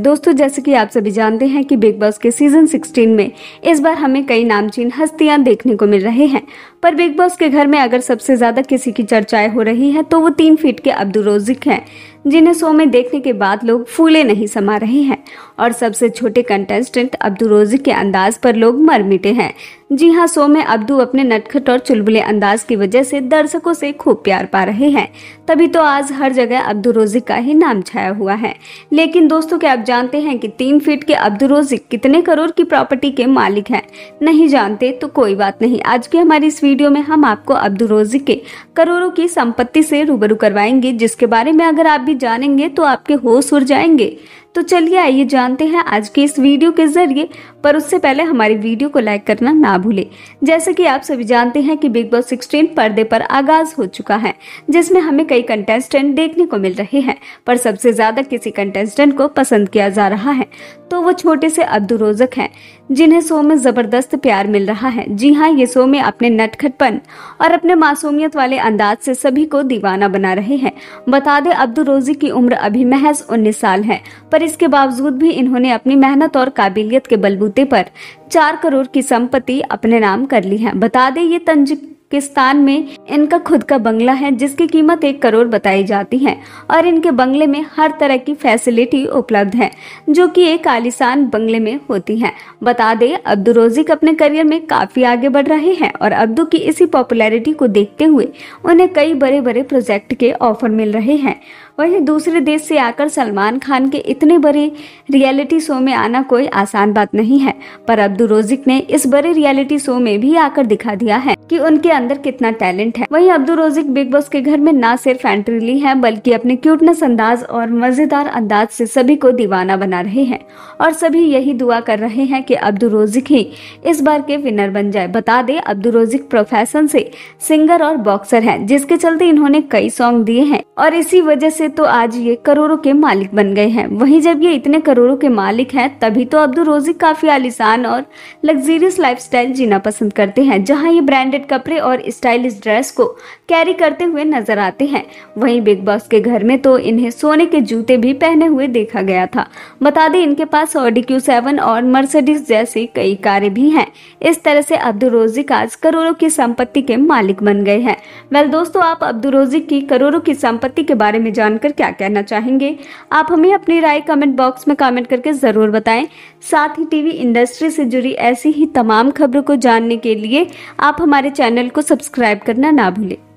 दोस्तों जैसे कि आप सभी जानते हैं कि बिग बॉस के सीजन 16 में इस बार हमें कई नामचीन हस्तियां देखने को मिल रहे हैं पर बिग बॉस के घर में अगर सबसे ज्यादा किसी की चर्चाएं हो रही है तो वो तीन फीट के अब्दुल रोजिक हैं जिन्हें शो में देखने के बाद लोग फूले नहीं समा रहे हैं और सबसे छोटे कंटेस्टेंट अब्दुल रोजिक के अंदाज पर लोग मर मिटे हैं जी हाँ शो में अब्दू अपने नटखट और चुलबुले अंदाज की वजह से दर्शकों से खूब प्यार पा रहे हैं तभी तो आज हर जगह अब्दू रोजिक का ही नाम छाया हुआ है लेकिन दोस्तों क्या आप जानते हैं कि तीन फीट के अब्दू रोजिक कितने करोड़ की प्रॉपर्टी के मालिक हैं नहीं जानते तो कोई बात नहीं आज की हमारी इस वीडियो में हम आपको अब्दू रोजिक के करोड़ों की संपत्ति से रूबरू करवाएंगे जिसके बारे में अगर आप भी जानेंगे तो आपके होश उड़ जाएंगे तो चलिए आइए जानते हैं आज के इस वीडियो के जरिए पर उससे पहले हमारी वीडियो को लाइक करना ना भूले जैसे कि आप सभी जानते हैं कि बिग बॉस सिक्सटीन पर्दे पर आगाज हो चुका है जिसमें हमें कई कंटेस्टेंट देखने को मिल रहे हैं पर सबसे ज्यादा किसी कंटेस्टेंट को पसंद किया जा रहा है तो वो छोटे से अब्दुल रोजक है जिन्हें शो में ज़बरदस्त प्यार मिल रहा है जी हाँ ये शो में अपने नटखटपन और अपने मासूमियत वाले अंदाज से सभी को दीवाना बना रहे हैं बता दे अब्दुल रोजी की उम्र अभी महज उन्नीस साल है पर पर इसके बावजूद भी इन्होंने अपनी मेहनत और काबिलियत के बलबूते पर चार करोड़ की संपत्ति अपने नाम कर ली है बता दें ये किस्तान में इनका खुद का बंगला है जिसकी कीमत एक करोड़ बताई जाती है और इनके बंगले में हर तरह की फैसिलिटी उपलब्ध है जो कि एक आलिशान बंगले में होती है बता दें अब्दू रोजिक अपने करियर में काफ़ी आगे बढ़ रहे हैं और अब्दू की इसी पॉपुलैरिटी को देखते हुए उन्हें कई बड़े बड़े प्रोजेक्ट के ऑफर मिल रहे हैं वहीं दूसरे देश से आकर सलमान खान के इतने बड़े रियलिटी शो में आना कोई आसान बात नहीं है पर अब्दुल रोजिक ने इस बड़े रियलिटी शो में भी आकर दिखा दिया है कि उनके अंदर कितना टैलेंट है वहीं अब्दुल रोजिक बिग बॉस के घर में न सिर्फ एंट्री ली है बल्कि अपने क्यूटनेस अंदाज और मजेदार अंदाज से सभी को दीवाना बना रहे हैं और सभी यही दुआ कर रहे हैं कि अब्दुल रोजिक ही इस बार के विनर बन जाए बता दे अब्दुल रोजिक प्रोफेशन से सिंगर और बॉक्सर हैं जिसके चलते इन्होंने कई सॉन्ग दिए हैं और इसी वजह से से तो आज ये करोड़ों के मालिक बन गए हैं वहीं जब ये इतने करोड़ों के मालिक हैं तभी तो अब्दुल रोजी काफ़ी आलिशान और लग्जरियस लाइफस्टाइल जीना पसंद करते हैं जहां ये ब्रांडेड कपड़े और स्टाइलिश ड्रेस को कैरी करते हुए नजर आते हैं वहीं बिग बॉस के घर में तो इन्हें सोने के जूते भी पहने हुए देखा गया था बता दें इनके पास ऑडी क्यू सेवन और मर्सडीज जैसी कई कारें भी हैं इस तरह से अब्दुल रोजिक आज करोड़ों की संपत्ति के मालिक बन गए हैं वेल दोस्तों आप अब्दुल रोजिक की करोड़ों की संपत्ति के बारे में जान जानकर क्या कहना चाहेंगे आप हमें अपनी राय कमेंट बॉक्स में कमेंट करके ज़रूर बताएं साथ ही टीवी इंडस्ट्री से जुड़ी ऐसी ही तमाम खबरों को जानने के लिए आप हमारे चैनल को सब्सक्राइब करना ना भूलें